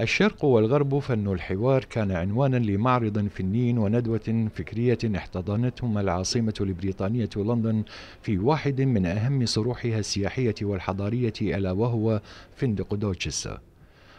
الشرق والغرب فن الحوار كان عنوانا لمعرض فني وندوة فكرية احتضنتهما العاصمة البريطانية لندن في واحد من أهم صروحها السياحية والحضارية ألا وهو فندق دوتشستر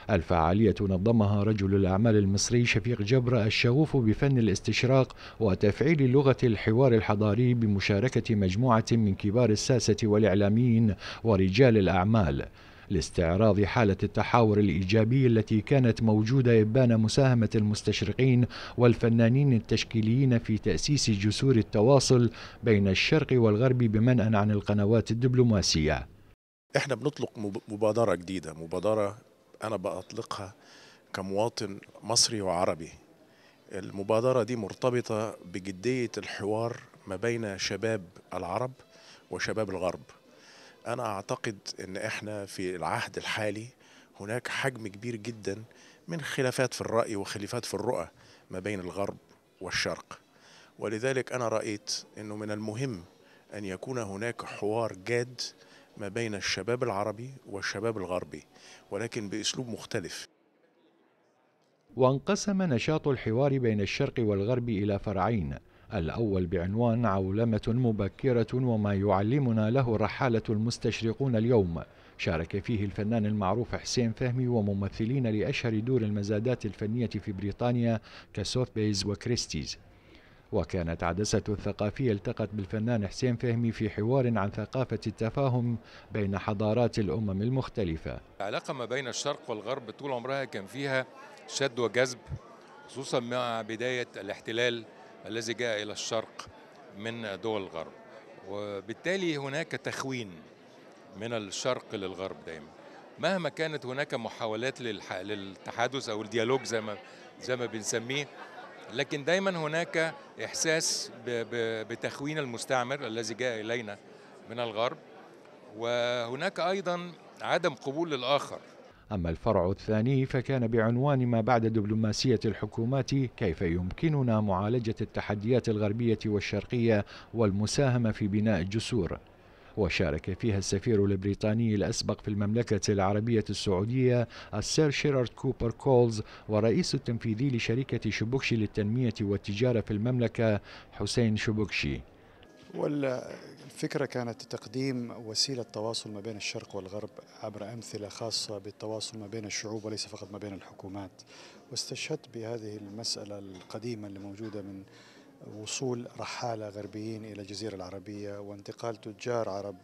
الفعالية نظمها رجل الأعمال المصري شفيق جبر الشغوف بفن الاستشراق وتفعيل لغة الحوار الحضاري بمشاركة مجموعة من كبار الساسة والإعلاميين ورجال الأعمال لاستعراض حالة التحاور الإيجابي التي كانت موجودة إبان مساهمة المستشرقين والفنانين التشكيليين في تأسيس جسور التواصل بين الشرق والغرب بمنأ عن القنوات الدبلوماسية احنا بنطلق مبادرة جديدة مبادرة أنا بأطلقها كمواطن مصري وعربي المبادرة دي مرتبطة بجدية الحوار ما بين شباب العرب وشباب الغرب أنا أعتقد أن إحنا في العهد الحالي هناك حجم كبير جدا من خلافات في الرأي وخلافات في الرؤى ما بين الغرب والشرق ولذلك أنا رأيت أنه من المهم أن يكون هناك حوار جاد ما بين الشباب العربي والشباب الغربي ولكن بأسلوب مختلف وانقسم نشاط الحوار بين الشرق والغرب إلى فرعين الأول بعنوان عولمة مبكرة وما يعلمنا له الرحالة المستشرقون اليوم شارك فيه الفنان المعروف حسين فهمي وممثلين لأشهر دور المزادات الفنية في بريطانيا كسوف بيز وكريستيز وكانت عدسة الثقافية التقت بالفنان حسين فهمي في حوار عن ثقافة التفاهم بين حضارات الأمم المختلفة العلاقة ما بين الشرق والغرب طول عمرها كان فيها شد وجذب خصوصا مع بداية الاحتلال الذي جاء إلى الشرق من دول الغرب وبالتالي هناك تخوين من الشرق للغرب دايما مهما كانت هناك محاولات للتحدث أو الديالوج زي ما, زي ما بنسميه لكن دايما هناك إحساس بتخوين المستعمر الذي جاء إلينا من الغرب وهناك أيضا عدم قبول للآخر أما الفرع الثاني فكان بعنوان ما بعد دبلوماسية الحكومات كيف يمكننا معالجة التحديات الغربية والشرقية والمساهمة في بناء الجسور وشارك فيها السفير البريطاني الأسبق في المملكة العربية السعودية السير شيرارد كوبر كولز ورئيس التنفيذي لشركة شبوكشي للتنمية والتجارة في المملكة حسين شبوكشي والفكرة الفكرة كانت تقديم وسيلة تواصل ما بين الشرق والغرب عبر أمثلة خاصة بالتواصل ما بين الشعوب وليس فقط ما بين الحكومات واستشهدت بهذه المسألة القديمة اللي موجودة من وصول رحالة غربيين إلى الجزيرة العربية وانتقال تجار عرب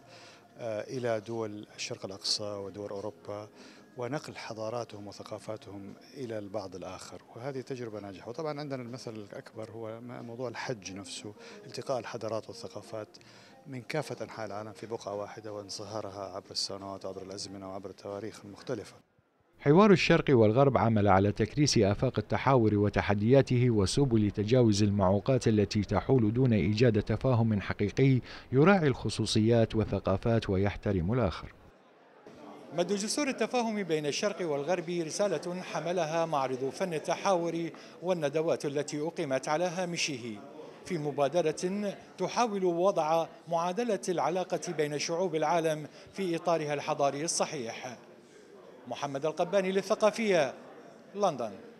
آه، إلى دول الشرق الأقصى ودول أوروبا ونقل حضاراتهم وثقافاتهم إلى البعض الآخر وهذه تجربة ناجحة وطبعا عندنا المثل الأكبر هو موضوع الحج نفسه التقاء الحضارات والثقافات من كافة أنحاء العالم في بقعة واحدة وانصهارها عبر السنوات وعبر الأزمنة وعبر التواريخ المختلفة حوار الشرق والغرب عمل على تكريس آفاق التحاور وتحدياته وسبل تجاوز المعوقات التي تحول دون إيجاد تفاهم حقيقي يراعي الخصوصيات والثقافات ويحترم الآخر مد جسور التفاهم بين الشرق والغرب رسالة حملها معرض فن التحاور والندوات التي أقيمت على هامشه في مبادرة تحاول وضع معادلة العلاقة بين شعوب العالم في إطارها الحضاري الصحيح محمد القباني للثقافية لندن